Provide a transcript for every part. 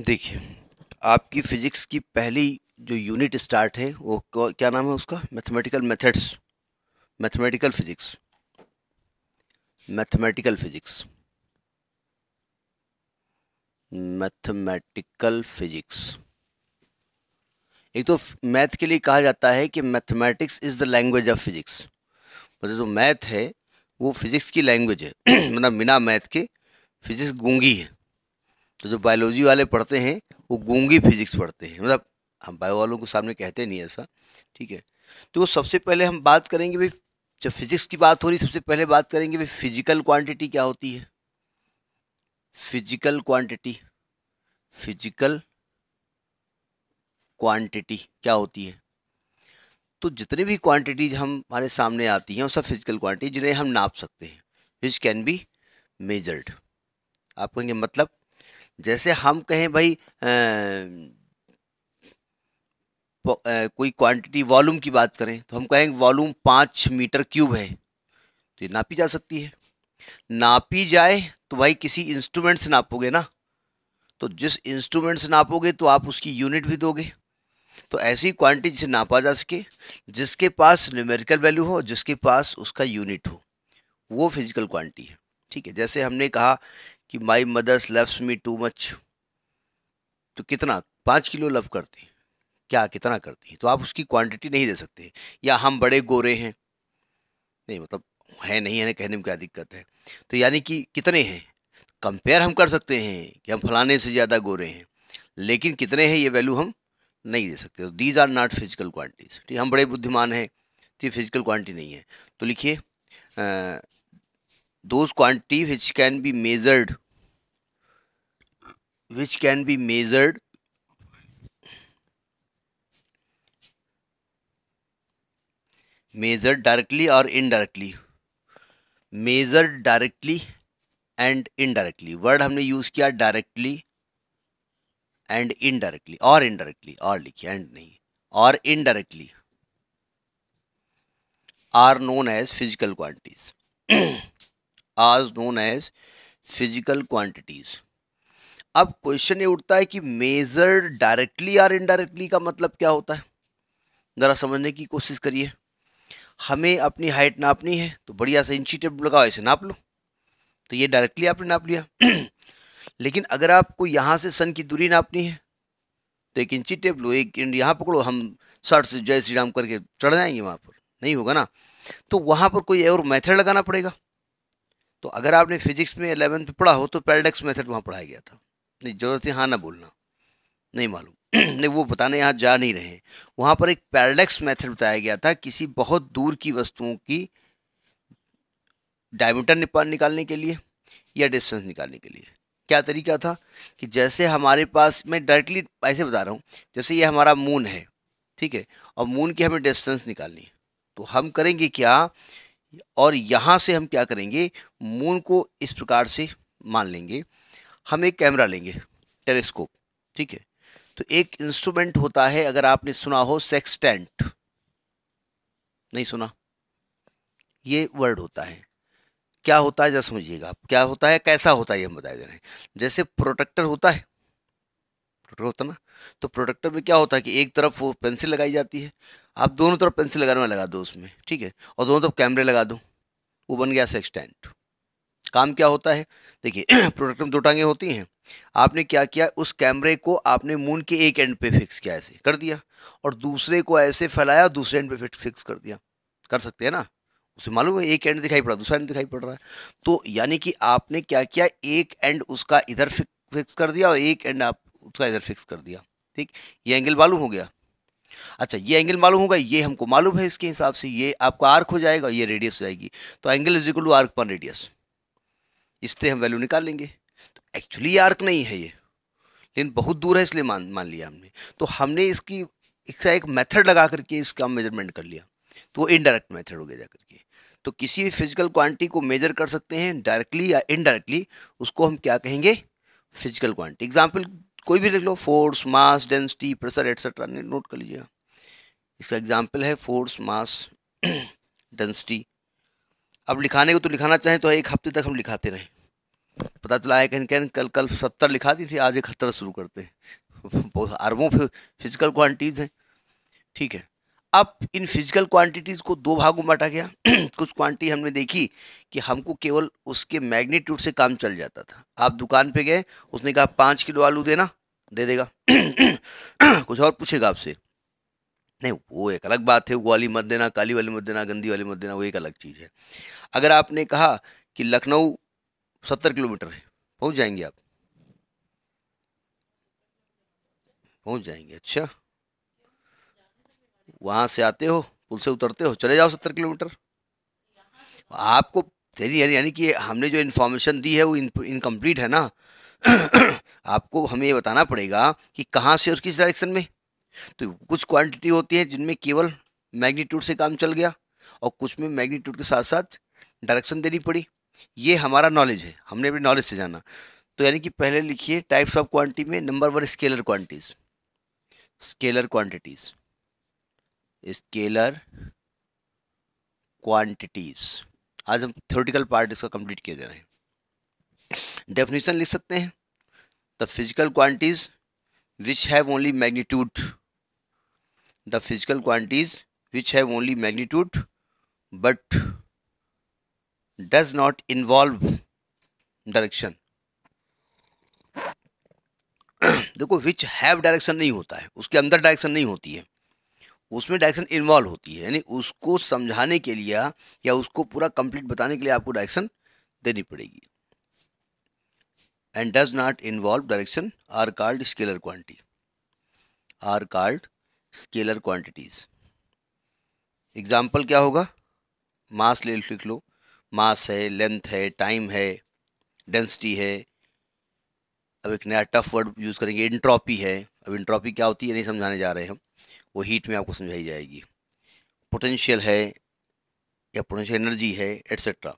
देखिए आपकी फिज़िक्स की पहली जो यूनिट स्टार्ट है वो क्या नाम है उसका mathematical methods mathematical physics mathematical physics mathematical physics एक तो मैथ के लिए कहा जाता है कि mathematics is the language of physics मतलब जो मैथ है वो फिज़िक्स की लैंग्वेज है मतलब बिना मैथ के फिज़िक्स गूंगी है तो जो बायोलॉजी वाले पढ़ते हैं वो गूंगी फिजिक्स पढ़ते हैं मतलब हम बायो वालों को सामने कहते नहीं ऐसा ठीक है तो सबसे पहले हम बात करेंगे भाई जब फिजिक्स की बात हो रही सबसे पहले बात करेंगे भाई फिजिकल क्वांटिटी क्या होती है फिजिकल क्वांटिटी फिजिकल क्वांटिटी क्या होती है तो जितने भी क्वांटिटीज हम हमारे सामने आती हैं वो सब फिजिकल क्वांटिटी जिन्हें हम नाप सकते हैं विच कैन बी मेजर्ड आप कहेंगे मतलब जैसे हम कहें भाई आ, कोई क्वांटिटी वॉल्यूम की बात करें तो हम कहेंगे वॉल्यूम पाँच मीटर क्यूब है तो ये नापी जा सकती है नापी जाए तो भाई किसी इंस्ट्रूमेंट से नापोगे ना तो जिस इंस्ट्रूमेंट से नापोगे तो आप उसकी यूनिट भी दोगे तो ऐसी क्वांटिटी से नापा जा सके जिसके पास न्यूमेरिकल वैल्यू हो जिसके पास उसका यूनिट हो वो फिजिकल क्वांटिटी है ठीक है जैसे हमने कहा कि my mother's loves me too much तो कितना पाँच किलो लव करती क्या कितना करती है तो आप उसकी क्वांटिटी नहीं दे सकते या हम बड़े गोरे हैं नहीं मतलब है नहीं है कहने में क्या दिक्कत है तो यानी कि कितने हैं कंपेयर हम कर सकते हैं कि हम फलाने से ज़्यादा गोरे हैं लेकिन कितने हैं ये वैल्यू हम नहीं दे सकते तो these are not physical quantities ठीक हम बड़े बुद्धिमान हैं तो ये फिजिकल क्वांटिटी नहीं है तो लिखिए those quantity which can be measured which can be measured measured directly or indirectly measured directly and indirectly word हमने यूज किया डायरेक्टली एंड इनडायरेक्टली और इनडायरेक्टली और लिखिए एंड नहीं और indirectly are known as physical quantities are known as physical quantities अब question ये उठता है कि मेजर डायरेक्टली और इनडायरेक्टली का मतलब क्या होता है ज़रा समझने की कोशिश करिए हमें अपनी हाइट नापनी है तो बढ़िया से इंची टेप लगाओ ऐसे नाप लो तो ये डायरेक्टली आपने नाप लिया लेकिन अगर आपको यहाँ से सन की दूरी नापनी है तो एक इंची टेप लो एक यहाँ पकड़ो हम सर से जय श्री राम करके चढ़ जाएंगे वहाँ पर नहीं होगा ना तो वहाँ पर कोई और मेथड लगाना पड़ेगा तो अगर आपने फिजिक्स में एलेवंथ में पढ़ा हो तो पैराडक्स मेथड वहाँ पढ़ाया गया था नहीं ज़रूरत है हाँ ना बोलना नहीं मालूम नहीं वो बताने यहाँ जा नहीं रहे वहाँ पर एक पैराडक्स मेथड बताया गया था किसी बहुत दूर की वस्तुओं की डायमीटर निकालने के लिए या डिस्टेंस निकालने के लिए क्या तरीका था कि जैसे हमारे पास मैं डायरेक्टली ऐसे बता रहा हूँ जैसे ये हमारा मून है ठीक है और मून की हमें डिस्टेंस निकालनी है तो हम करेंगे क्या और यहाँ से हम क्या करेंगे मून को इस प्रकार से मान लेंगे हम एक कैमरा लेंगे टेलीस्कोप ठीक है तो एक इंस्ट्रूमेंट होता है अगर आपने सुना हो सेक्सटेंट नहीं सुना ये वर्ड होता है क्या होता है जरा समझिएगा आप क्या होता है कैसा होता है ये हम बताए दे रहे हैं जैसे प्रोटेक्टर होता है प्रोटेक्टर होता ना तो प्रोटेक्टर में क्या होता है कि एक तरफ वो पेंसिल लगाई जाती है आप दोनों तरफ पेंसिल लगाने में लगा दो उसमें ठीक है और दोनों तरफ कैमरे लगा दो वो बन गया सेक्सटेंट काम क्या होता है देखिए प्रोडक्ट में दो टांगे होती हैं आपने क्या किया उस कैमरे को आपने मून के एक एंड पे फिक्स किया ऐसे कर दिया और दूसरे को ऐसे फैलाया दूसरे एंड पे फिक्स कर दिया कर सकते हैं ना उसे मालूम है एक एंड दिखाई पड़ा दूसरा एंड दिखाई पड़ रहा है तो यानी कि आपने क्या किया एक एंड उसका इधर फिक्स कर दिया और एक एंड आप उसका इधर फिक्स कर दिया ठीक ये एंगल मालूम हो गया अच्छा ये एंगल मालूम होगा ये हमको मालूम है इसके हिसाब से ये आपका आर्क हो जाएगा ये रेडियस हो जाएगी तो angle is equal to arc per radius इससे हम वैल्यू निकाल लेंगे तो एक्चुअली आर्क नहीं है ये लेकिन बहुत दूर है इसलिए मान मान लिया हमने तो हमने इसकी इसका एक मेथड लगा करके इसका मेजरमेंट कर लिया तो वो इनडायरेक्ट मेथड हो गया जा करके तो किसी भी फिजिकल क्वांटिटी को मेजर कर सकते हैं डायरेक्टली या इनडायरेक्टली उसको हम क्या कहेंगे फिजिकल क्वांटिटी एग्जाम्पल कोई भी देख लो force mass density pressure etcetera note कर लीजिएगा इसका एग्जाम्पल है फोर्स मास डेंसिटी अब लिखाने को तो लिखाना चाहें तो एक हफ्ते तक हम लिखाते रहें पता चला है कहीं कहीं कल कल सत्तर लिखा दी थी आज इकहत्तर शुरू करते हैं बहुत अरबों फिजिकल क्वांटिटीज़ हैं ठीक है अब इन फिजिकल क्वांटिटीज़ को दो भागों में बांटा गया कुछ क्वांटिटी हमने देखी कि हमको केवल उसके मैग्नीट्यूड से काम चल जाता था आप दुकान पे गए उसने कहा पाँच किलो आलू देना दे देगा कुछ और पूछेगा आपसे नहीं वो एक अलग बात है वो वाली मत देना काली वाली मत देना गंदी वाली मत देना वो एक अलग चीज़ है अगर आपने कहा कि लखनऊ सत्तर किलोमीटर है पहुंच जाएंगे आप पहुंच जाएंगे अच्छा वहाँ से आते हो पुल से उतरते हो चले जाओ सत्तर किलोमीटर आपको यानी यानी कि हमने जो इन्फॉर्मेशन दी है वो इनकम्प्लीट है ना आपको हमें ये बताना पड़ेगा कि कहाँ से और किस डायरेक्शन में तो कुछ क्वांटिटी होती है जिनमें केवल मैग्नीट्यूड से काम चल गया और कुछ में मैग्नीट्यूड के साथ साथ डायरेक्शन देनी पड़ी ये हमारा नॉलेज है हमने अपनी नॉलेज से जाना तो यानी कि पहले लिखिए टाइप्स ऑफ क्वांटिटी में number one scalar quantities scalar quantities scalar quantities आज हम थ्योरेटिकल पार्ट इसका कंप्लीट किए जा रहे हैं डेफिनेशन लिख सकते हैं the physical quantities which have only magnitude the physical quantities which have only magnitude but does not involve direction देखो विच हैव डायरेक्शन नहीं होता है उसके अंदर डायरेक्शन नहीं होती है उसमें डायरेक्शन इन्वॉल्व होती है यानी उसको समझाने के लिए या उसको पूरा कंप्लीट बताने के लिए आपको डायरेक्शन देनी पड़ेगी and does not involve direction are called scalar quantity are called scalar quantities example क्या होगा मास ले लिख लो मास है लेंथ है टाइम है डेंसिटी है अब एक नया टफ वर्ड यूज़ करेंगे इंट्रॉपी है अब इंट्रॉपी क्या होती है नहीं समझाने जा रहे हैं हम वो हीट में आपको समझाई जाएगी पोटेंशियल है या पोटेंशियल एनर्जी है एट्सेट्रा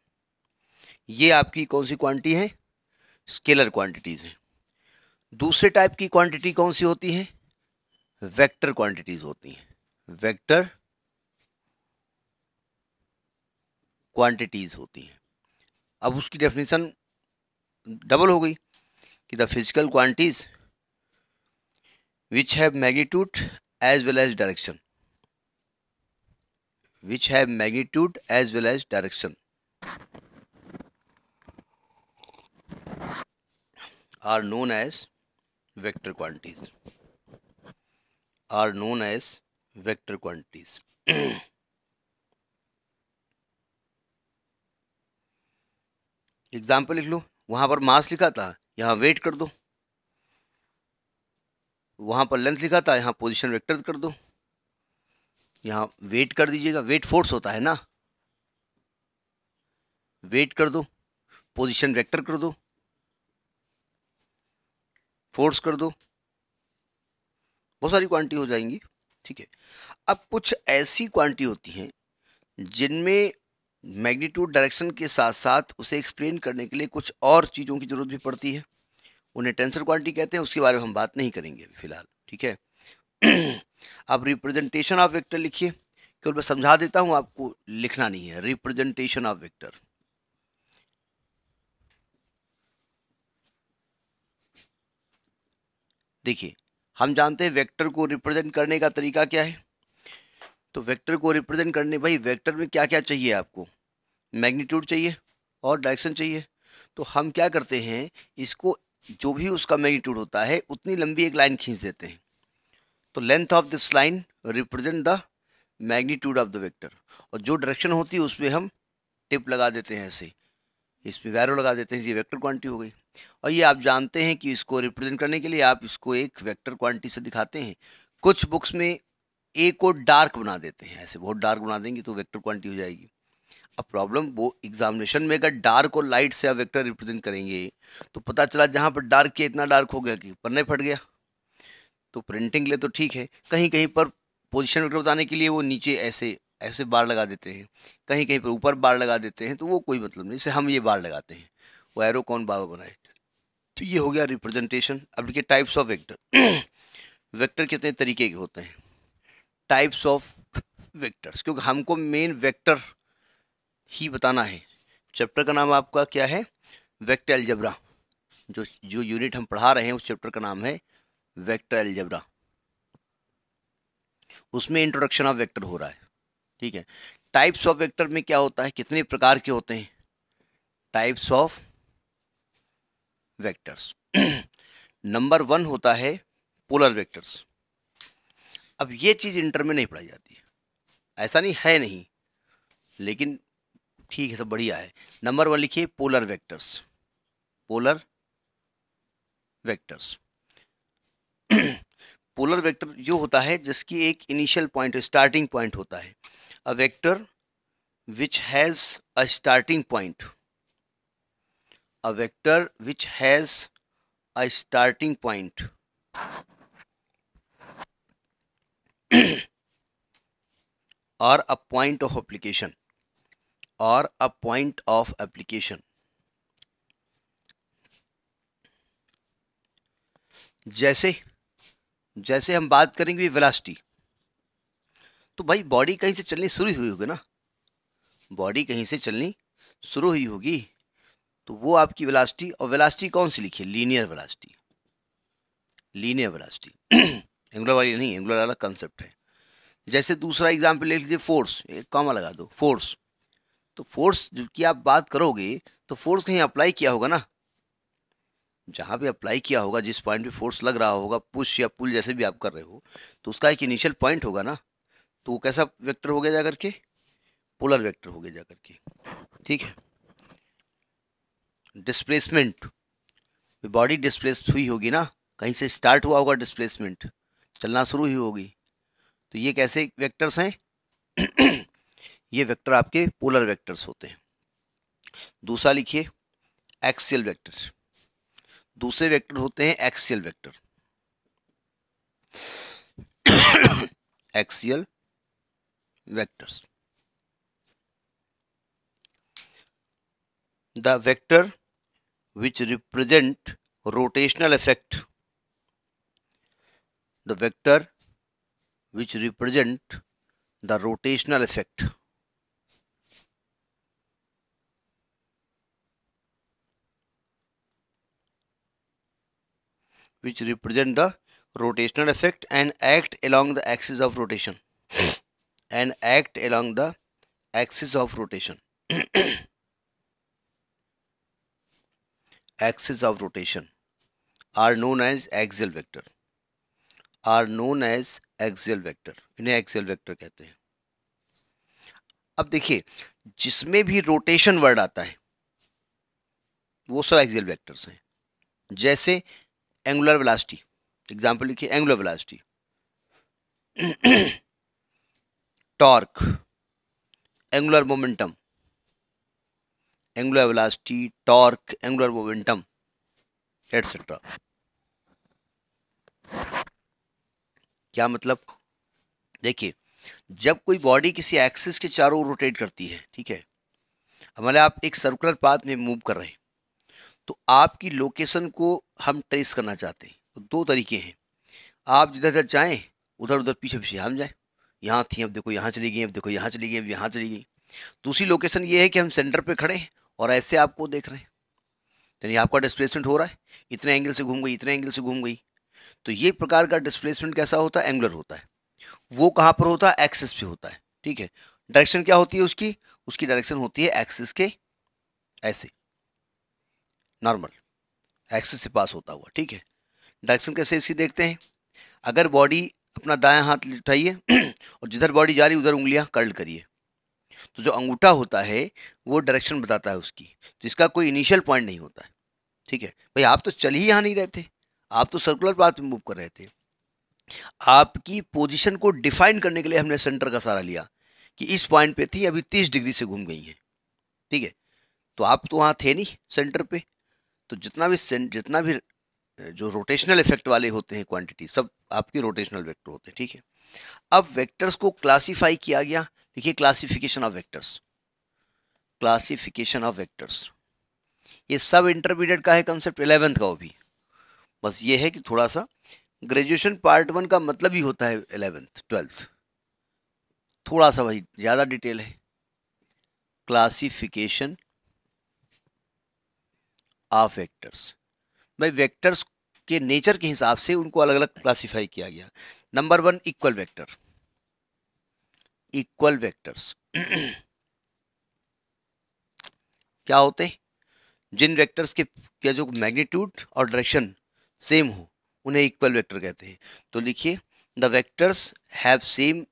ये आपकी कौन सी क्वांटिटी है स्केलर क्वांटिटीज़ हैं दूसरे टाइप की क्वांटिटी कौन सी होती है वेक्टर क्वांटिटीज होती हैं वेक्टर क्वांटिटीज होती हैं अब उसकी डेफिनेशन डबल हो गई कि the physical quantities which have magnitude as well as direction which have magnitude as well as direction are known as vector quantities are known as vector quantities. Example लिख लो वहां पर मास लिखा था यहां वेट कर दो वहां पर लेंथ लिखा था यहां पोजीशन वेक्टर कर दो यहां वेट कर दीजिएगा वेट फोर्स होता है ना वेट कर दो पोजीशन वेक्टर कर दो फोर्स कर दो बहुत सारी क्वांटिटी हो जाएंगी ठीक है अब कुछ ऐसी क्वांटिटी होती हैं जिनमें मैग्नीट्यूड डायरेक्शन के साथ साथ उसे एक्सप्लेन करने के लिए कुछ और चीज़ों की ज़रूरत भी पड़ती है उन्हें टेंसर क्वांटिटी कहते हैं उसके बारे में हम बात नहीं करेंगे फिलहाल ठीक है अब रिप्रेजेंटेशन ऑफ वेक्टर लिखिए केवल मैं समझा देता हूँ आपको लिखना नहीं है रिप्रेजेंटेशन ऑफ वेक्टर देखिए हम जानते हैं वेक्टर को रिप्रेजेंट करने का तरीका क्या है तो वेक्टर को रिप्रेजेंट करने भाई वेक्टर में क्या क्या चाहिए आपको मैग्नीट्यूड चाहिए और डायरेक्शन चाहिए तो हम क्या करते हैं इसको जो भी उसका मैग्नीट्यूड होता है उतनी लंबी एक लाइन खींच देते हैं तो length of this line represent the magnitude of the vector और जो डायरेक्शन होती है उसमें हम टिप लगा देते हैं ऐसे इसमें वैरो लगा देते हैं ये वेक्टर क्वांटिटी हो गई और ये आप जानते हैं कि इसको रिप्रेजेंट करने के लिए आप इसको एक वेक्टर क्वांटिटी से दिखाते हैं कुछ बुक्स में ए को डार्क बना देते हैं ऐसे बहुत डार्क बना देंगे तो वेक्टर क्वांटिटी हो जाएगी अब प्रॉब्लम वो एग्जामिनेशन में अगर डार्क और लाइट से आप वेक्टर रिप्रेजेंट करेंगे तो पता चला जहाँ पर डार्क किया इतना डार्क हो गया कि पन्ने फट गया तो प्रिंटिंग लिए तो ठीक है कहीं कहीं पर पोजिशन वेक्टर बताने के लिए वो नीचे ऐसे ऐसे बार लगा देते हैं कहीं कहीं पर ऊपर बार लगा देते हैं तो वो कोई मतलब नहीं इसे हम ये बार लगाते हैं वो एरो कौन बाबा बनाए तो ये हो गया रिप्रेजेंटेशन अब देखिए टाइप्स ऑफ वेक्टर वेक्टर कितने तरीके के होते हैं टाइप्स ऑफ वेक्टर्स क्योंकि हमको मेन वेक्टर ही बताना है चैप्टर का नाम आपका क्या है वेक्टर एल्जबरा जो जो यूनिट हम पढ़ा रहे हैं उस चैप्टर का नाम है वेक्टर एल्जबरा उसमें इंट्रोडक्शन ऑफ वेक्टर हो रहा है ठीक है टाइप्स ऑफ वेक्टर में क्या होता है कितने प्रकार के होते हैं types of vectors number one होता है पोलर वेक्टर्स अब ये चीज़ इंटर में नहीं पढ़ाई जाती है ऐसा नहीं है नहीं लेकिन ठीक है सब बढ़िया है नंबर वन लिखिए polar vectors polar vectors polar vector जो होता है जिसकी एक इनिशियल पॉइंट स्टार्टिंग पॉइंट होता है a vector which has a starting point a vector which has a starting point. or a point of application or a point of application जैसे जैसे हम बात करेंगे वेलासिटी तो भाई बॉडी कहीं से चलनी शुरू हुई होगी ना बॉडी कहीं से चलनी शुरू हुई होगी तो वो आपकी वेलासिटी और वेलासिटी कौन सी लिखी linear velocity linear velocity angular वाली नहीं एंगुलर वाला कंसेप्ट है जैसे दूसरा एग्जाम्पल ले लीजिए फोर्स एक कामा लगा दो फोर्स तो फोर्स की आप बात करोगे तो फोर्स कहीं अप्लाई किया होगा ना जहाँ पे अप्लाई किया होगा जिस पॉइंट पे फोर्स लग रहा होगा पुश या पुल जैसे भी आप कर रहे हो तो उसका एक इनिशियल पॉइंट होगा ना तो वो कैसा वेक्टर हो गया जा करके पोलर वेक्टर हो गया जा करके ठीक है डिस्प्लेसमेंट बॉडी डिस्प्लेस हुई होगी ना कहीं से स्टार्ट हुआ होगा डिस्प्लेसमेंट चलना शुरू ही होगी तो ये कैसे वेक्टर्स हैं ये वेक्टर आपके पोलर वेक्टर्स होते हैं दूसरा लिखिए एक्सियल वेक्टर दूसरे वेक्टर होते हैं axial vector axial vectors the vector which represent rotational effect. The vector which represent the rotational effect. which represent the rotational effect and act along the axis of rotation and act along the axis of rotation axes of rotation are known as axial vector are known as axial vector इन्हें axial vector कहते हैं अब देखिए जिसमें भी rotation word आता है वो सब एक्सियल वेक्टर्स हैं जैसे एंगुलर वेलासिटी एग्जांपल लिखिए angular velocity torque angular momentum angular velocity, torque, angular momentum, etc. क्या मतलब देखिए जब कोई बॉडी किसी एक्सिस के चारों ओर रोटेट करती है ठीक है हमारे मतलब आप एक सर्कुलर पाथ में मूव कर रहे हैं तो आपकी लोकेशन को हम ट्रेस करना चाहते हैं तो दो तरीके हैं आप जिधर जिधर जाएँ उधर उधर पीछे पीछे हम जाएँ यहाँ थी अब देखो यहाँ चली गई अब देखो यहाँ चली गई अब यहाँ चली गई दूसरी लोकेशन ये है कि हम सेंटर पे खड़े हैं और ऐसे आपको देख रहे हैं यानी आपका डिस्प्लेसमेंट हो रहा है इतने एंगल से घूम गई इतने एंगल से घूम गई तो ये प्रकार का डिस्प्लेसमेंट कैसा होता है एंगुलर होता है वो कहाँ पर होता है एक्सिस पे होता है ठीक है डायरेक्शन क्या होती है उसकी उसकी डायरेक्शन होती है एक्सिस के ऐसे नॉर्मल एक्सिस से पास होता हुआ ठीक है डायरेक्शन कैसे इसकी देखते हैं अगर बॉडी अपना दाया हाथ उठाइए और जिधर बॉडी जा रही उधर उंगलियां कर्ल करिए तो जो अंगूठा होता है वो डायरेक्शन बताता है उसकी तो इसका कोई इनिशियल पॉइंट नहीं होता है ठीक है भाई आप तो चल ही यहाँ नहीं रहते आप तो सर्कुलर पाथ में मूव कर रहे थे आपकी पोजिशन को डिफाइन करने के लिए हमने सेंटर का सहारा लिया कि इस पॉइंट पर थी अभी तीस डिग्री से घूम गई हैं ठीक है तो आप तो वहाँ थे नहीं सेंटर पर तो जितना भी जितना भी जो रोटेशनल इफेक्ट वाले होते हैं क्वांटिटी सब आपके रोटेशनल वेक्टर होते हैं ठीक है अब वेक्टर्स को क्लासिफाई किया गया देखिए classification of vectors classification of vectors ये सब इंटरमीडिएट का है कंसेप्ट एलेवेंथ का वो भी बस ये है कि थोड़ा सा ग्रेजुएशन पार्ट वन का मतलब ही होता है एलेवेंथ ट्वेल्थ थोड़ा सा भाई ज़्यादा डिटेल है क्लासिफिकेशन ऑफ वेक्टर्स भाई वेक्टर्स के नेचर के हिसाब से उनको अलग अलग क्लासिफाई किया गया number one equal vector equal vectors क्या होते जिन वेक्टर्स के क्या जो मैग्नीट्यूड और डायरेक्शन सेम हो उन्हें इक्वल वेक्टर कहते हैं तो लिखिए the vectors have same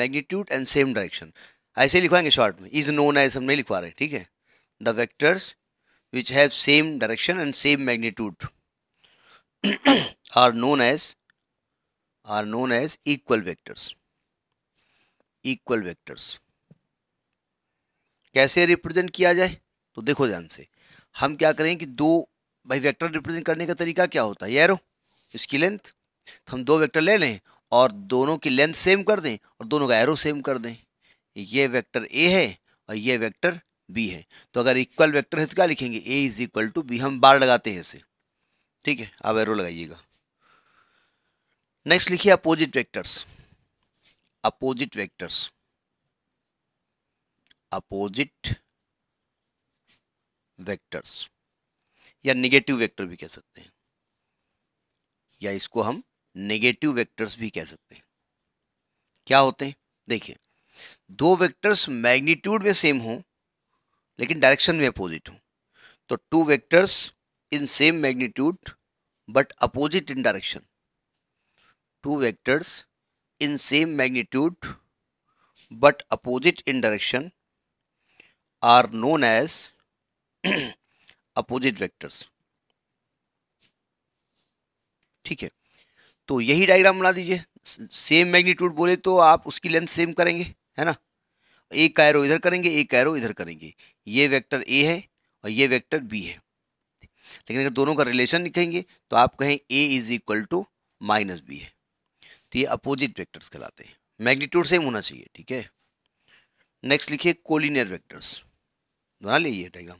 magnitude and same direction ऐसे लिखवाएंगे शॉर्ट में इज नोन एज हम नहीं लिखवा रहे ठीक है the vectors which have same direction and same magnitude are known as are known as equal vectors equal vectors कैसे रिप्रेजेंट किया जाए तो देखो ध्यान से हम क्या करें कि दो भाई वेक्टर रिप्रेजेंट करने का तरीका क्या होता है एरो इसकी लेंथ तो हम दो वेक्टर ले लें और दोनों की लेंथ सेम कर दें और दोनों का एरो सेम कर दें ये वेक्टर ए है और ये वेक्टर बी है तो अगर इक्वल वेक्टर है तो क्या लिखेंगे A is equal to B हम बार लगाते हैं इसे ठीक है आप एरो लगाइएगा नेक्स्ट लिखिए opposite vectors opposite vectors opposite vectors या नेगेटिव वेक्टर भी कह सकते हैं या इसको हम नेगेटिव वेक्टर्स भी कह सकते हैं क्या होते हैं देखिए दो वेक्टर्स मैग्नीट्यूड में सेम हो लेकिन डायरेक्शन में अपोजिट हो तो two vectors in same magnitude but opposite in direction two vectors in same magnitude but opposite in direction are known as opposite vectors ठीक है तो यही डायग्राम बना दीजिए सेम मैग्नीट्यूड बोले तो आप उसकी लेंथ सेम करेंगे है ना एक कायरो इधर करेंगे एक का इधर करेंगे ये वेक्टर ए है और ये वेक्टर बी है लेकिन अगर दोनों का रिलेशन लिखेंगे तो आप कहें A is equal to minus B है तो ये अपोजिट वेक्टर्स कहलाते हैं मैग्नीट्यूड सेम होना चाहिए ठीक है नेक्स्ट लिखिए कोलिनियर वेक्टर्स बना लीजिए डायग्राम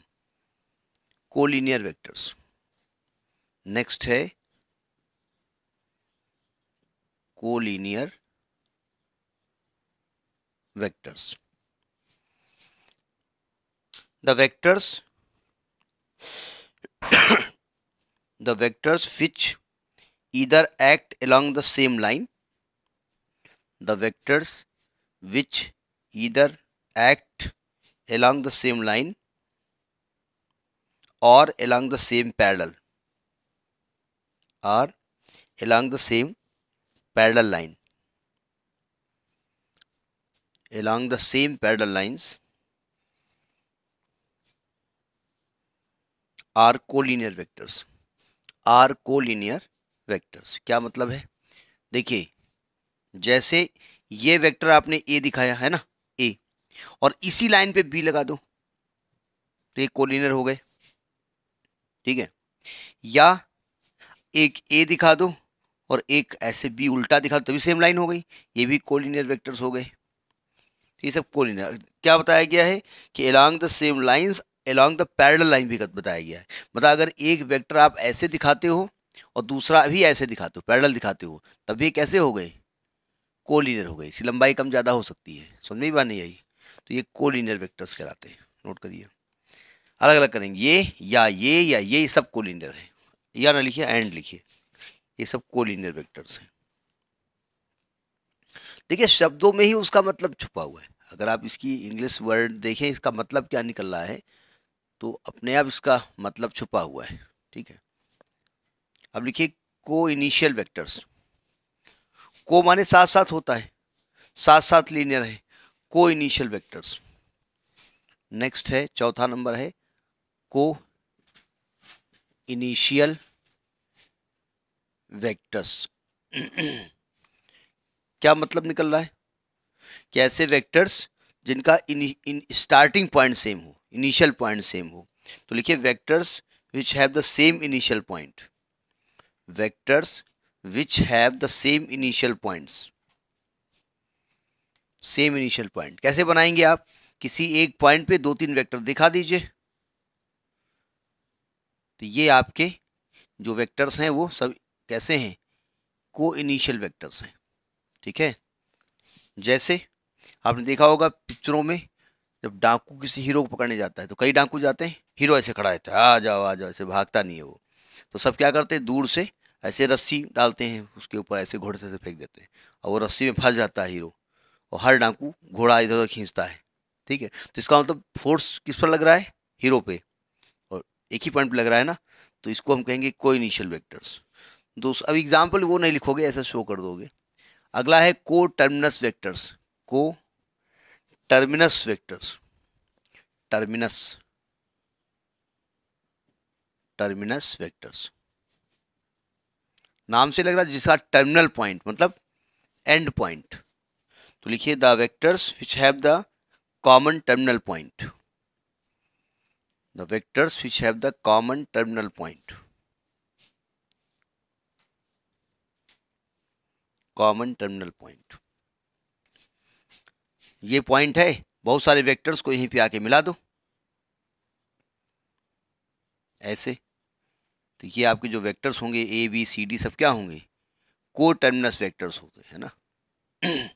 कोलिनियर वेक्टर्स नेक्स्ट है collinear vectors the vectors the vectors which इधर act along the same line the vectors which either act along the same line or along the same parallel or along the same parallel line along the same parallel lines are collinear vectors are collinear vectors क्या मतलब है देखिए जैसे ये vector आपने ए दिखाया है ना ए और इसी लाइन पे बी लगा दो तो एक कोलिनर हो गए ठीक है या एक ए दिखा दो और एक ऐसे बी उल्टा दिखा दो तभी सेम लाइन हो गई ये भी कोलिनियर वेक्टर्स हो गए तो ये सब कोलिनियर क्या बताया गया है कि along the same line along the parallel line भी बताया गया है मतलब अगर एक वेक्टर आप ऐसे दिखाते हो और दूसरा भी ऐसे दिखाते हो पैरल दिखाते हो तब ये कैसे हो गए कोलिनियर हो गई इसकी लंबाई कम ज़्यादा हो सकती है समझ में बात नहीं आई तो ये कोलिनियर वेक्टर्स कहलाते हैं नोट करिए अलग अलग करेंगे ये या ये या ये सब कोलिनियर है या ना लिखिए एंड लिखिए ये सब कोलिनियर वेक्टर्स हैं देखिए शब्दों में ही उसका मतलब छुपा हुआ है अगर आप इसकी इंग्लिश वर्ड देखें इसका मतलब क्या निकल रहा है तो अपने आप इसका मतलब छुपा हुआ है ठीक है अब लिखिए को इनिशियल वेक्टर्स को माने साथ साथ होता है साथ साथ लीनियर है को इनिशियल वेक्टर्स नेक्स्ट है चौथा नंबर है को इनिशियल वेक्टर्स क्या मतलब निकल रहा है कि ऐसे वेक्टर्स जिनका स्टार्टिंग पॉइंट सेम हो इनिशियल पॉइंट सेम हो तो लिखिए vectors which have the same initial point vectors which have the same initial points same initial point कैसे बनाएंगे आप किसी एक पॉइंट पे दो तीन वेक्टर दिखा दीजिए तो ये आपके जो वेक्टर्स हैं वो सब कैसे हैं को इनिशियल वेक्टर्स हैं ठीक है जैसे आपने देखा होगा पिक्चरों में जब डाकू किसी हीरो को पकड़ने जाता है तो कई डाकू जाते हैं हीरो ऐसे खड़ा रहता है आ जाओ आ जाओ ऐसे भागता नहीं है वो तो सब क्या करते हैं दूर से ऐसे रस्सी डालते हैं उसके ऊपर ऐसे घोड़े से फेंक देते हैं और वो रस्सी में फंस जाता है हीरो और हर डाकू घोड़ा इधर उधर खींचता है ठीक है तो इसका मतलब फोर्स किस पर लग रहा है हीरो पे और एक ही पॉइंट पर लग रहा है ना तो इसको हम कहेंगे को इनिशियल वैक्टर्स दोस्त तो अब एग्जाम्पल वो नहीं लिखोगे ऐसा शो कर दोगे अगला है coterminous vectors coterminous vectors terminus terminus vectors नाम से लग रहा है जिसका टर्मिनल पॉइंट मतलब एंड पॉइंट तो लिखिए the vectors which have the common terminal point the vectors which have the common terminal point common terminal point ये पॉइंट है बहुत सारे वेक्टर्स को यहीं पे आके मिला दो ऐसे तो ये आपके जो वेक्टर्स होंगे ए बी सी डी सब क्या होंगे को टर्मिनस वेक्टर्स होते हैं ना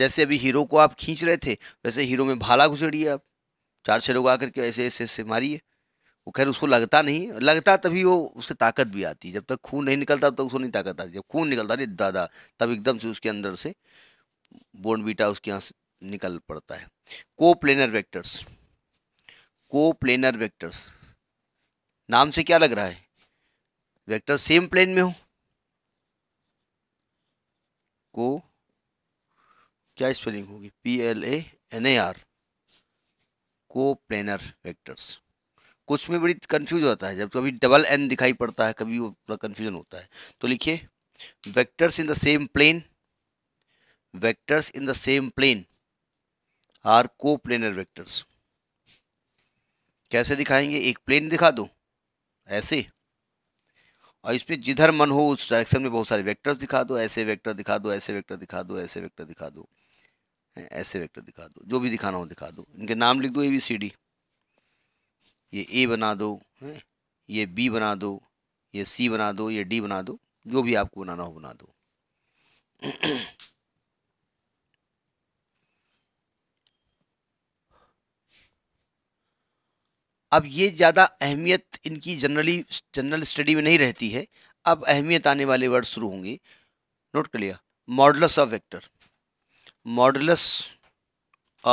जैसे अभी हीरो को आप खींच रहे थे वैसे हीरो में भाला घुसड़िए आप चार छः लोग आकर के ऐसे ऐसे ऐसे मारिए वो खैर उसको लगता नहीं लगता तभी वो उसकी ताकत भी आती है जब तक खून नहीं निकलता तब तक उसको नहीं ताकत आती जब खून निकलता नहीं दादा तब एकदम से उसके अंदर से बोन बीटा उसके यहाँ से निकल पड़ता है coplanar vectors coplanar vectors नाम से क्या लग रहा है वेक्टर सेम प्लेन में हो को क्या स्पेलिंग होगी P L A N A R coplanar vectors कुछ में बड़ी कंफ्यूज होता है जब कभी डबल एन दिखाई पड़ता है कभी वो थोड़ा कंफ्यूजन होता है तो लिखिए vectors in the same plane vectors in the same plane are coplanar vectors कैसे दिखाएंगे एक प्लेन दिखा दो ऐसे और इसमें जिधर मन हो उस डायरेक्शन में बहुत सारे वेक्टर्स दिखा दो ऐसे वेक्टर दिखा दो ऐसे वेक्टर दिखा दो ऐसे वेक्टर दिखा दो ऐसे वेक्टर दिखा दो जो भी दिखाना हो दिखा दो इनके नाम लिख दो ए बी सी डी ये ए बना दो ये बी बना दो ये सी बना दो ये डी बना दो जो भी आपको बनाना हो बना दो अब ये ज़्यादा अहमियत इनकी जनरली जनरल स्टडी में नहीं रहती है अब अहमियत आने वाले वर्ड शुरू होंगे नोट कर लिया modulus of vector modulus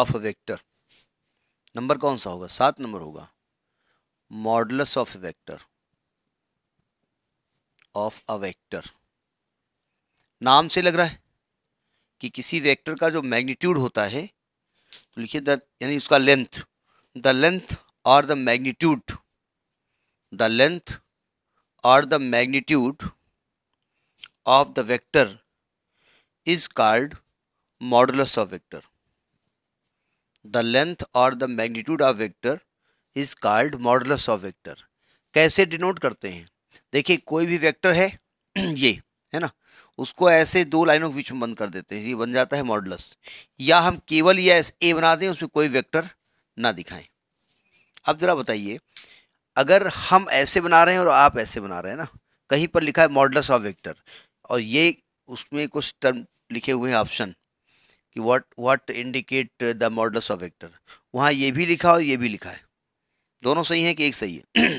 of vector number कौन सा होगा सात नंबर होगा modulus of vector of a vector नाम से लग रहा है कि किसी वेक्टर का जो मैग्नीट्यूड होता है तो लिखिए द यानी उसका length the length or the magnitude the length or the magnitude of the vector is called modulus of vector the length or the magnitude of vector is called modulus of vector kaise denote karte hain dekhiye koi bhi vector hai ye hai na उसको ऐसे दो लाइनों के बीच में बंद कर देते हैं ये बन जाता है मॉडलस या हम केवल ये ए बना दें उसमें कोई वेक्टर ना दिखाएं अब ज़रा बताइए अगर हम ऐसे बना रहे हैं और आप ऐसे बना रहे हैं ना कहीं पर लिखा है मॉडल्स ऑफ वेक्टर और ये उसमें कुछ टर्म लिखे हुए हैं ऑप्शन कि what what indicate the modulus of vector वहाँ ये भी लिखा और ये भी लिखा है दोनों सही हैं कि एक सही है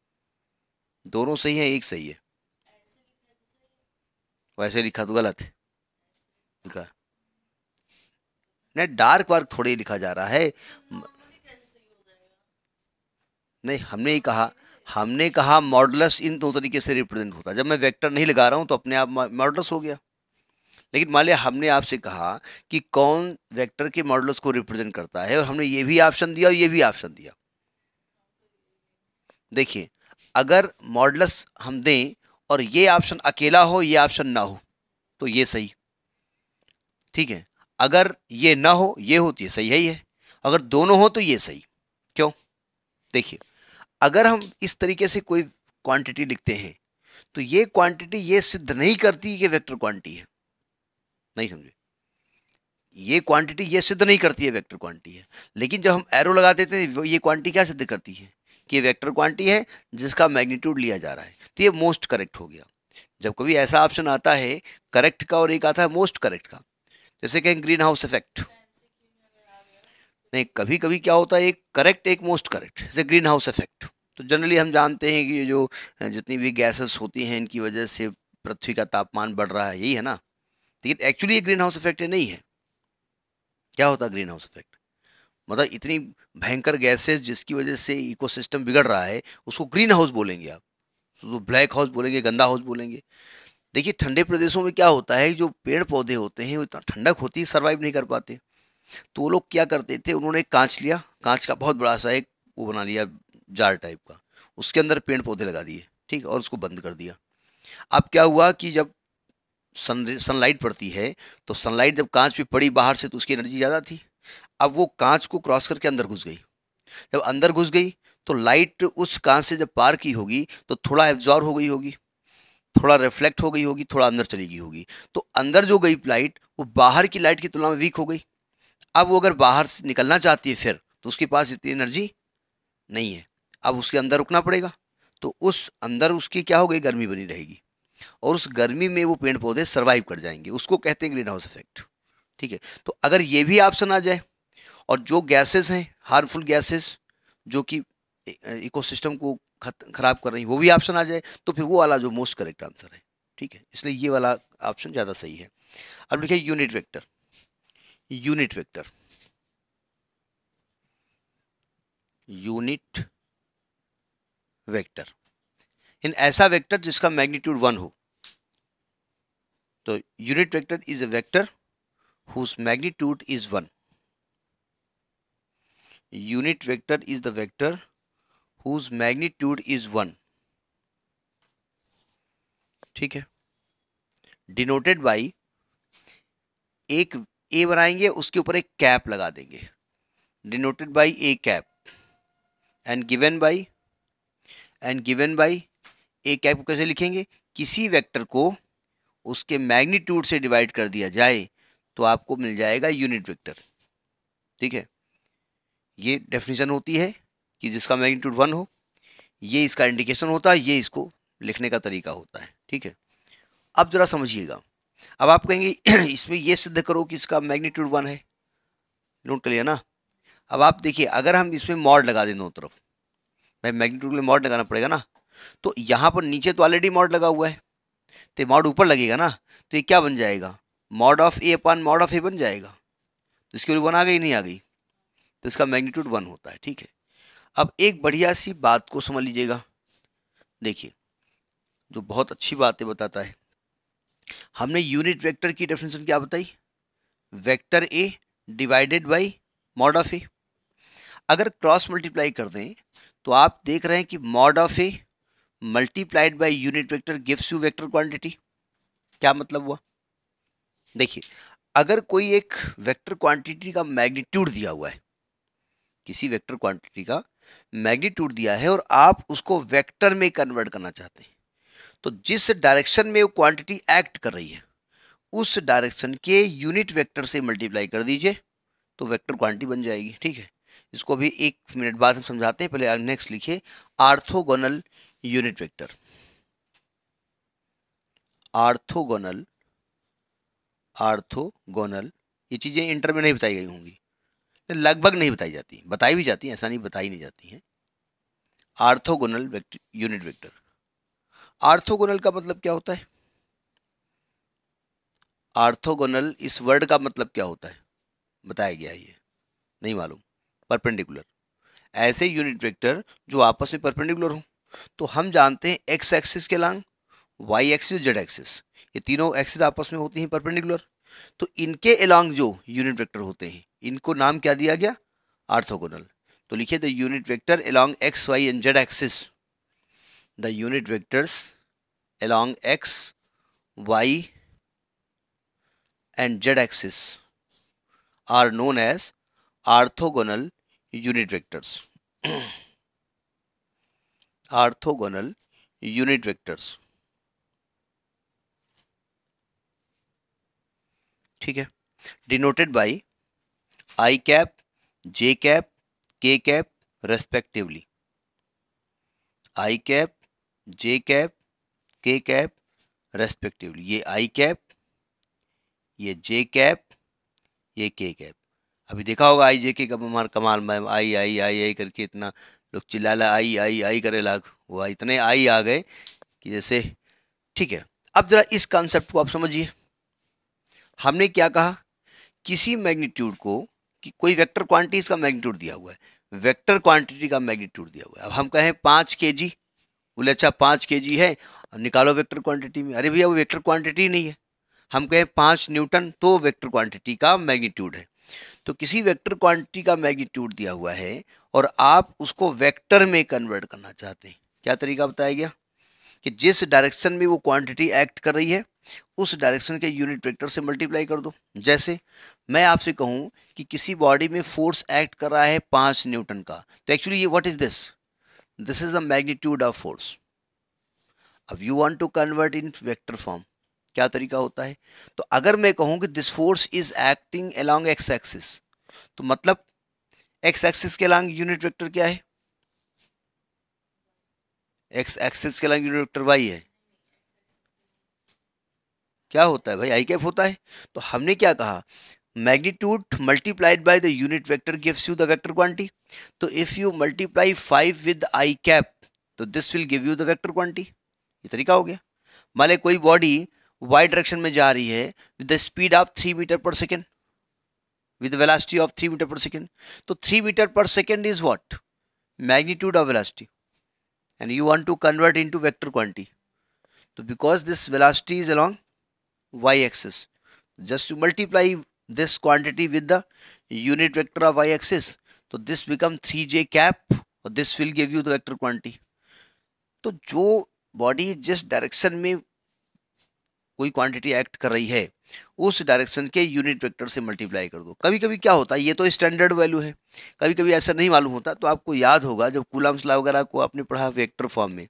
दोनों सही है एक सही है वैसे लिखा तो गलत है लिखा नहीं डार्क वर्क थोड़े लिखा जा रहा है नहीं हमने ही कहा हमने कहा मॉडलस इन दो तरीके से रिप्रेजेंट होता है जब मैं वेक्टर नहीं लगा रहा हूँ तो अपने आप मॉडलस हो गया लेकिन मान लिया हमने आपसे कहा कि कौन वेक्टर के मॉडल्स को रिप्रेजेंट करता है और हमने ये भी ऑप्शन दिया और ये भी ऑप्शन दिया देखिए अगर मॉडल्स हम दें और ये ऑप्शन अकेला हो ये ऑप्शन ना हो तो ये सही ठीक है अगर ये ना हो ये हो तो ये सही है ही है अगर दोनों हो तो ये सही क्यों देखिए अगर हम इस तरीके से कोई क्वांटिटी लिखते हैं तो ये क्वांटिटी ये सिद्ध नहीं करती कि वेक्टर क्वांटिटी है नहीं समझे ये क्वांटिटी ये सिद्ध नहीं करती है वेक्टर क्वांटिटी है लेकिन जब हम एरो लगा देते हैं तो ये क्वांटिटी क्या सिद्ध करती है कि वेक्टर क्वांटिटी है जिसका मैग्नीट्यूड लिया जा रहा है तो ये मोस्ट करेक्ट हो गया जब कभी ऐसा ऑप्शन आता है करेक्ट का और एक आता है मोस्ट करेक्ट का जैसे कहें ग्रीन हाउस इफेक्ट नहीं कभी कभी क्या होता है एक करेक्ट एक मोस्ट करेक्ट जैसे ग्रीन हाउस इफेक्ट तो जनरली हम जानते हैं कि जो जितनी भी गैसेस होती हैं इनकी वजह से पृथ्वी का तापमान बढ़ रहा है यही है ना लेकिन एक्चुअली ये ग्रीन हाउस इफेक्ट नहीं है क्या होता है ग्रीन हाउस इफेक्ट मतलब इतनी भयंकर गैसेस जिसकी वजह से इकोसिस्टम बिगड़ रहा है उसको ग्रीन हाउस बोलेंगे आप तो ब्लैक हाउस बोलेंगे गंदा हाउस बोलेंगे देखिए ठंडे प्रदेशों में क्या होता है जो पेड़ पौधे होते हैं वो इतना ठंडक होती है सर्वाइव नहीं कर पाते तो वो लोग क्या करते थे उन्होंने कांच लिया कांच का बहुत बड़ा सा एक वो बना लिया जार टाइप का उसके अंदर पेड़ पौधे लगा दिए ठीक और उसको बंद कर दिया अब क्या हुआ कि जब सन सनलाइट पड़ती है तो सनलाइट जब कांच पे पड़ी बाहर से तो उसकी एनर्जी ज़्यादा थी अब वो कांच को क्रॉस करके अंदर घुस गई जब अंदर घुस गई तो लाइट उस कांच से जब पार की होगी तो थोड़ा एब्जॉर्व हो गई होगी थोड़ा रिफ्लेक्ट हो गई होगी थोड़ा अंदर चली गई होगी तो अंदर जो गई लाइट वो बाहर की लाइट की तुलना में वीक हो गई अब वो अगर बाहर से निकलना चाहती है फिर तो उसके पास इतनी एनर्जी नहीं है अब उसके अंदर रुकना पड़ेगा तो उस अंदर उसकी क्या हो गई गर्मी बनी रहेगी और उस गर्मी में वो पेड़ पौधे सर्वाइव कर जाएंगे उसको कहते हैं ग्रीन हाउस इफेक्ट ठीक है तो अगर ये भी ऑप्शन आ जाए और जो गैसेस हैं हार्मफुल गैसेस जो कि इकोसिस्टम को खराब कर रही वो भी ऑप्शन आ जाए तो फिर वो वाला जो मोस्ट करेक्ट आंसर है ठीक है इसलिए ये वाला ऑप्शन ज़्यादा सही है अब लिखिए unit vector unit vector unit vector इन ऐसा वेक्टर जिसका मैग्नीट्यूड वन हो तो unit vector is a vector whose magnitude is one unit vector is the vector whose magnitude is one ठीक है डिनोटेड बाई एक ए बनाएंगे उसके ऊपर एक कैप लगा देंगे denoted by A cap and given by and given by A cap को कैसे लिखेंगे किसी वेक्टर को उसके मैग्नीट्यूड से डिवाइड कर दिया जाए तो आपको मिल जाएगा यूनिट वेक्टर ठीक है ये डेफिनेशन होती है कि जिसका मैग्नीट्यूड वन हो ये इसका इंडिकेशन होता है ये इसको लिखने का तरीका होता है ठीक है अब ज़रा समझिएगा अब आप कहेंगे इसमें ये सिद्ध करो कि इसका मैग्नीट्यूड वन है नोट कर लिया ना अब आप देखिए अगर हम इसमें मॉड लगा दें दोनों तरफ भाई मैग्नीट्यूड में मॉड लगाना पड़ेगा ना तो यहाँ पर नीचे तो ऑलरेडी मॉड लगा हुआ है तो मॉड ऊपर लगेगा ना तो ये क्या बन जाएगा मॉड ऑफ ए अपन मॉड ऑफ ए बन जाएगा तो इसके लिए वन आ गई नहीं आ गई तो इसका मैग्नीट्यूड वन होता है ठीक है अब एक बढ़िया सी बात को समझ लीजिएगा देखिए जो बहुत अच्छी बातें बताता है हमने यूनिट वेक्टर की डेफिनेशन क्या बताई vector A divided by mod of A अगर क्रॉस मल्टीप्लाई कर दें तो आप देख रहे हैं कि mod of A multiplied by unit vector gives you vector quantity क्या मतलब हुआ देखिए अगर कोई एक वेक्टर क्वांटिटी का मैग्नीट्यूड दिया हुआ है किसी वेक्टर क्वांटिटी का मैग्नीट्यूड दिया है और आप उसको वेक्टर में कन्वर्ट करना चाहते हैं तो जिस डायरेक्शन में वो क्वांटिटी एक्ट कर रही है उस डायरेक्शन के यूनिट वेक्टर से मल्टीप्लाई कर दीजिए तो वेक्टर क्वांटिटी बन जाएगी ठीक है इसको भी एक मिनट बाद हम समझाते हैं पहले नेक्स्ट लिखिए orthogonal unit vector orthogonal orthogonal ये चीज़ें इंटर में नहीं बताई गई होंगी लगभग नहीं बताई जाती बताई भी जाती हैं ऐसा नहीं बताई नहीं जाती हैं orthogonal vector unit vector orthogonal का मतलब क्या होता है आर्थोगोनल इस वर्ड का मतलब क्या होता है बताया गया ये नहीं मालूम परपेंडिकुलर ऐसे यूनिट वेक्टर जो आपस में परपेंडिकुलर हो तो हम जानते हैं एक्स एक्सिस के along Y axis Z axis ये तीनों एक्सिस आपस में होती हैं परपेंडिकुलर तो इनके एलॉन्ग जो यूनिट वेक्टर होते हैं इनको नाम क्या दिया गया आर्थोगोनल तो लिखिए the unit vector along X Y and Z axis the unit vectors along x, y and z axis are known as orthogonal unit vectors. orthogonal unit vectors. ठीक है denoted by I cap J cap K cap respectively I cap J cap K cap respectively ये I cap ये जे cap ये के cap अभी देखा होगा आई जे के कब हमारा कमाल मैम आई आई आई आई करके इतना लोग ला आई आई आई करे लाख वो इतने आई आ गए कि जैसे ठीक है अब ज़रा इस कॉन्सेप्ट को आप समझिए हमने क्या कहा किसी मैग्नीट्यूड को कि कोई वेक्टर क्वांटिटी का मैग्नीट्यूड दिया हुआ है वेक्टर क्वांटिटी का मैग्नीट्यूड दिया हुआ है अब हम कहें पाँच के जी बोले अच्छा पाँच के जी है निकालो वेक्टर क्वांटिटी में अरे भैया वो वेक्टर क्वांटिटी नहीं है हम कहें पाँच न्यूटन तो वेक्टर क्वांटिटी का मैग्नीट्यूड है तो किसी वेक्टर क्वांटिटी का मैग्नीट्यूड दिया हुआ है और आप उसको वेक्टर में कन्वर्ट करना चाहते हैं क्या तरीका बताया गया कि जिस डायरेक्शन में वो क्वांटिटी एक्ट कर रही है उस डायरेक्शन के यूनिट वेक्टर से मल्टीप्लाई कर दो जैसे मैं आपसे कहूँ कि किसी बॉडी में फोर्स एक्ट कर रहा है पाँच न्यूटन का तो एक्चुअली ये what is this This is the magnitude of force. अब you want to convert in vector form क्या तरीका होता है तो अगर मैं कहूँ कि this force is acting along X axis तो मतलब एक्स एक्सिस के अलोंग यूनिट वेक्टर क्या है एक्स एक्सिस के अलोंग यूनिट वेक्टर वाई है क्या होता है भाई आई कैफ होता है तो हमने क्या कहा magnitude multiplied by the unit vector gives you the vector quantity तो if you multiply five with I cap तो this will give you the vector quantity ये तरीका हो गया मान लें कोई बॉडी वाई डायरेक्शन में जा रही है with the speed of three metre per second with velocity of three metre per second तो three metre per second is what magnitude of velocity and you want to convert into vector quantity तो because this velocity is along Y axes just you multiply this quantity with the unit vector of y axis तो this become three J cap और this will give you the vector quantity तो जो body जिस direction में कोई quantity act कर रही है उस डायरेक्शन के यूनिट वेक्टर से मल्टीप्लाई कर दो कभी कभी क्या होता है ये तो स्टैंडर्ड वैल्यू है कभी कभी ऐसा नहीं मालूम होता तो आपको याद होगा जब कूलाम्स लॉ वगैरह को आपने पढ़ा वेक्टर फॉर्म में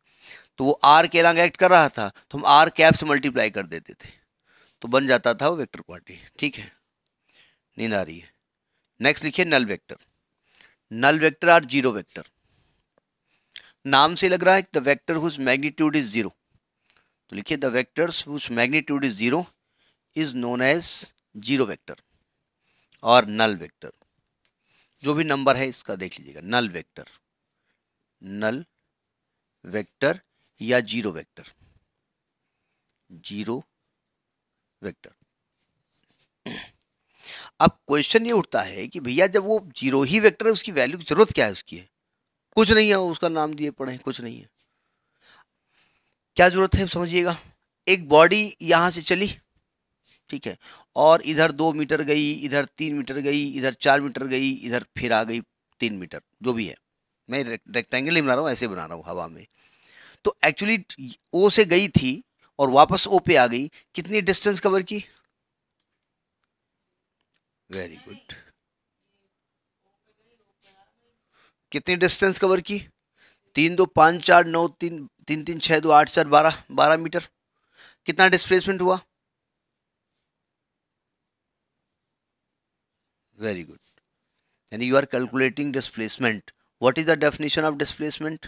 तो वो आर के अलग एक्ट कर रहा था तो हम आर कैप से मल्टीप्लाई कर देते थे तो बन जाता था वो वेक्टर क्वांटिटी ठीक है नींद आ रही है नेक्स्ट लिखिए null vector null vector or zero vector नाम से लग रहा है the vector whose magnitude is zero तो लिखिए the vector whose magnitude is zero is known as zero vector और नल वेक्टर जो भी नंबर है इसका देख लीजिएगा नल वेक्टर नल वेक्टर या जीरो वेक्टर जीरो वेक्टर अब क्वेश्चन ये उठता है कि भैया जब वो जीरो ही वेक्टर है उसकी वैल्यू की जरूरत क्या है उसकी है कुछ नहीं है उसका नाम दिए पढ़े कुछ नहीं है क्या जरूरत है समझिएगा एक बॉडी यहां से चली ठीक है और इधर दो मीटर गई इधर तीन मीटर गई इधर चार मीटर गई इधर फिर आ गई तीन मीटर जो भी है मैं रेक्टेंगल ही बना रहा हूँ ऐसे बना रहा हूँ हवा में तो एक्चुअली ओ से गई थी और वापस ओ पे आ गई कितनी डिस्टेंस कवर की वेरी गुड कितनी डिस्टेंस कवर की तीन दो पांच चार नौ तीन तीन तीन छः दो आठ चार बारह बारह मीटर कितना डिस्प्लेसमेंट हुआ वेरी गुड यानी you are calculating displacement what is the definition of displacement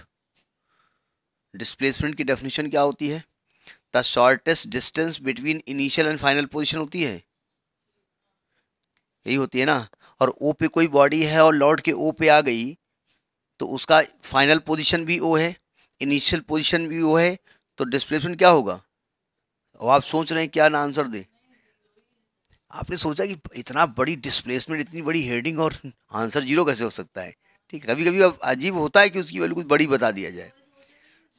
displacement की डेफिनेशन क्या होती है the shortest distance between initial and final position होती है यही होती है ना और ओ पे कोई बॉडी है और लॉर्ड के ओ पे आ गई तो उसका फाइनल पोजीशन भी ओ है इनिशियल पोजीशन भी ओ है तो डिस्प्लेसमेंट क्या होगा अब आप सोच रहे हैं क्या ना आंसर दे आपने सोचा कि इतना बड़ी डिस्प्लेसमेंट इतनी बड़ी हेडिंग और आंसर जीरो कैसे हो सकता है ठीक कभी कभी अब अजीब होता है कि उसकी वैल्यू कुछ बड़ी बता दिया जाए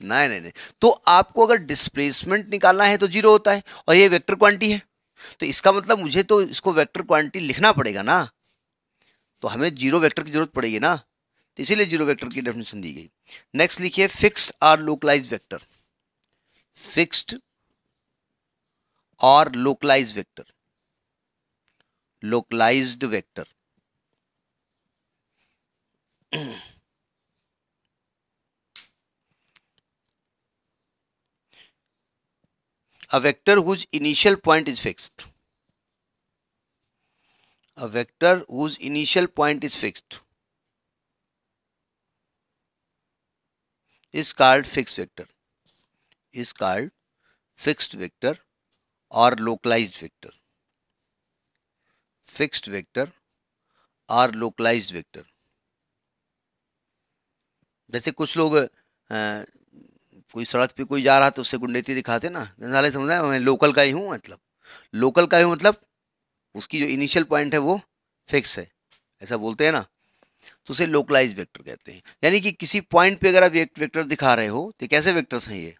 नहीं नहीं नहीं तो आपको अगर डिस्प्लेसमेंट निकालना है तो जीरो होता है और ये वेक्टर क्वांटिटी है तो इसका मतलब मुझे तो इसको वेक्टर क्वांटिटी लिखना पड़ेगा ना तो हमें जीरो वेक्टर की जरूरत पड़ेगी ना तो इसीलिए जीरो वेक्टर की डेफिनेशन दी गई नेक्स्ट लिखिए फिक्स्ड और लोकलाइज वेक्टर फिक्स्ड और localize vector localized vector a vector whose initial point is fixed a vector whose initial point is fixed is called fixed vector is called fixed vector or localized vector fixed vector or localized vector जैसे कुछ लोग कोई सड़क पे कोई जा रहा तो उससे गुंडेती दिखाते ना साले समझाए मैं लोकल का ही हूँ मतलब लोकल का ही मतलब उसकी जो इनिशियल पॉइंट है वो फिक्स है ऐसा बोलते हैं ना तो उसे लोकलाइज वेक्टर कहते हैं यानी कि किसी पॉइंट पे अगर आप वेक्टर दिखा रहे हो तो कैसे वेक्टर्स हैं ये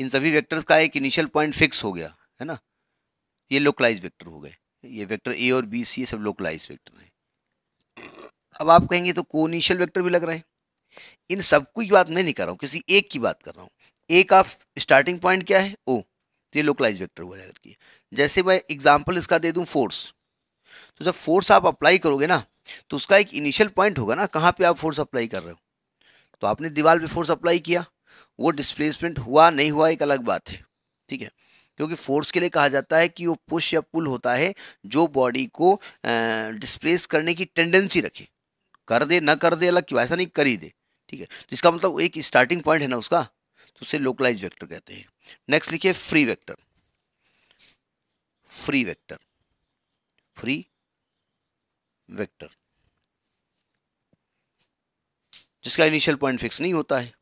इन सभी वेक्टर्स का एक इनिशियल पॉइंट फिक्स हो गया है ना ये लोकलाइज वेक्टर हो गए ये वेक्टर ए और बी सी ये सब लोकलाइज वेक्टर हैं अब आप कहेंगे तो इनिशियल वेक्टर भी लग रहे हैं इन सबको कुछ बात मैं नहीं कर रहा हूँ किसी एक की बात कर रहा हूँ एक ऑफ स्टार्टिंग पॉइंट क्या है ओ तो ये लोकलाइज वेक्टर हुआ जाकर की जैसे मैं एग्जाम्पल इसका दे दूँ फोर्स तो जब फोर्स आप अप्लाई करोगे ना तो उसका एक इनिशियल पॉइंट होगा ना कहाँ पर आप फोर्स अप्लाई कर रहे हो तो आपने दीवार पर फोर्स अप्लाई किया वो डिस्प्लेसमेंट हुआ नहीं हुआ एक अलग बात है ठीक है क्योंकि फोर्स के लिए कहा जाता है कि वो पुश या पुल होता है जो बॉडी को डिस्प्लेस करने की टेंडेंसी रखे कर दे ना कर दे अलग क्यों ऐसा नहीं कर ही दे ठीक है तो इसका मतलब एक स्टार्टिंग पॉइंट है ना उसका तो उसे लोकलाइज वेक्टर कहते हैं नेक्स्ट लिखिए free vector free vector free vector जिसका इनिशियल पॉइंट फिक्स नहीं होता है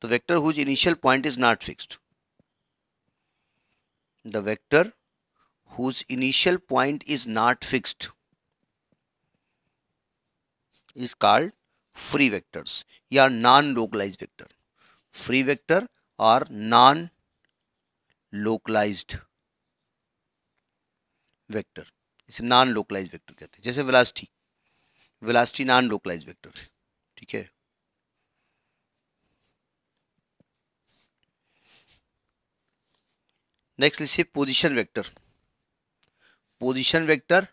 तो vector whose initial point is not fixed the vector whose initial point is not fixed is called free vectors या non localize vector free vector और non localized vector इसे non localize vector कहते हैं जैसे velocity velocity non localize vector है ठीक है next इसे position vector position vector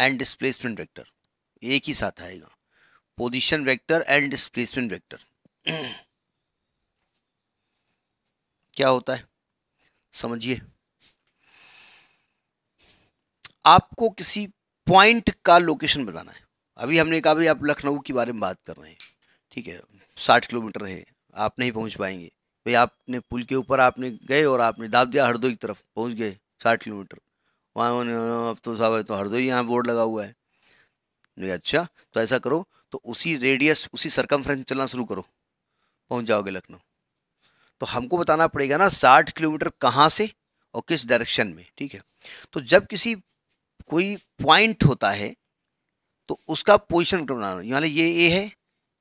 and displacement vector एक ही साथ आएगा position vector and displacement vector क्या होता है समझिए आपको किसी पॉइंट का लोकेशन बताना है अभी हमने कहा भाई आप लखनऊ के बारे में बात कर रहे हैं ठीक है साठ किलोमीटर है आप नहीं पहुंच पाएंगे भाई आपने पुल के ऊपर आपने गए और आपने दाब दिया हरदोई की तरफ पहुंच गए साठ किलोमीटर वहाँ अब तो साहब तो हरदोई यहाँ बोर्ड लगा हुआ है अच्छा तो ऐसा करो तो उसी रेडियस उसी सरकमफ्रेंस में चलना शुरू करो पहुंच जाओगे लखनऊ तो हमको बताना पड़ेगा ना साठ किलोमीटर कहाँ से और किस डायरेक्शन में ठीक है तो जब किसी कोई पॉइंट होता है तो उसका पोजिशन बनाना यहाँ ये ए है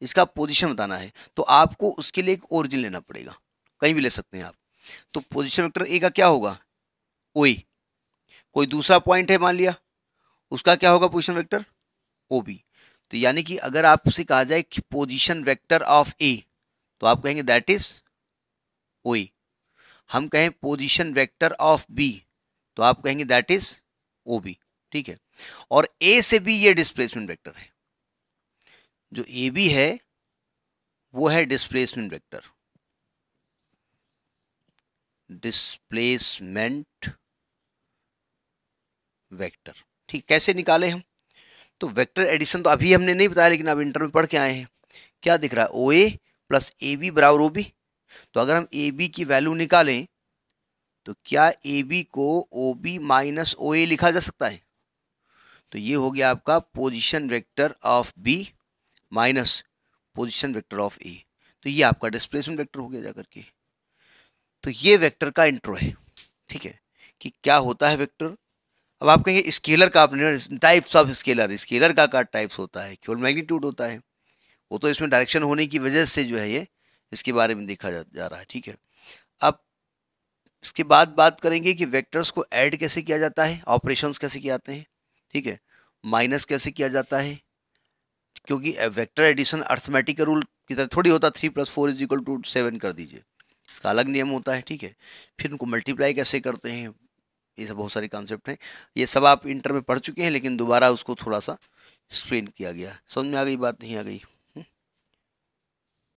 इसका पोजिशन बताना है तो आपको उसके लिए एक ओरिजिन लेना पड़ेगा कहीं भी ले सकते हैं आप तो पोजिशन वेक्टर ए का क्या होगा ओ कोई दूसरा पॉइंट है मान लिया उसका क्या होगा पोजिशन वेक्टर ओ बी तो यानी कि अगर आपसे कहा जाए कि पोजिशन वेक्टर ऑफ ए तो आप कहेंगे दैट इज ओ हम कहें पोजिशन वेक्टर ऑफ बी तो आप कहेंगे दैट इज ओ बी ठीक है और ए से बी ये डिस्प्लेसमेंट वेक्टर है जो ए बी है वो है डिस्प्लेसमेंट वेक्टर डिस्प्लेसमेंट वेक्टर ठीक कैसे निकाले हम तो वेक्टर एडिशन तो अभी हमने नहीं बताया लेकिन अब इंटर में पढ़ के आए हैं क्या दिख रहा है ओ ए प्लस ए बी बराबर ओ बी तो अगर हम ए बी की वैल्यू निकालें तो क्या ए बी को ओ बी माइनस ओ ए लिखा जा सकता है तो ये हो गया आपका position vector of B minus position vector of A तो ये आपका डिस्प्लेसमेंट वेक्टर हो गया जा करके तो ये वेक्टर का इंट्रो है ठीक है कि क्या होता है वेक्टर अब आप कहेंगे स्केलर का आपने टाइप्स ऑफ स्केलर स्केलर का का टाइप्स होता है केवल मैग्नीट्यूड होता है वो तो इसमें डायरेक्शन होने की वजह से जो है ये इसके बारे में देखा जा, जा रहा है ठीक है अब इसके बाद बात करेंगे कि वेक्टर्स को ऐड कैसे किया जाता है ऑपरेशंस कैसे किए जाते हैं ठीक है माइनस कैसे किया जाता है क्योंकि वेक्टर एडिशन अर्थमेटिक का रूल की तरह थोड़ी होता three plus four is equal to seven कर दीजिए इसका अलग नियम होता है ठीक है फिर उनको मल्टीप्लाई कैसे करते हैं ये सब बहुत सारे कॉन्सेप्ट हैं ये सब आप इंटर में पढ़ चुके हैं लेकिन दोबारा उसको थोड़ा सा एक्सप्लेन किया गया समझ में आ गई बात नहीं आ गई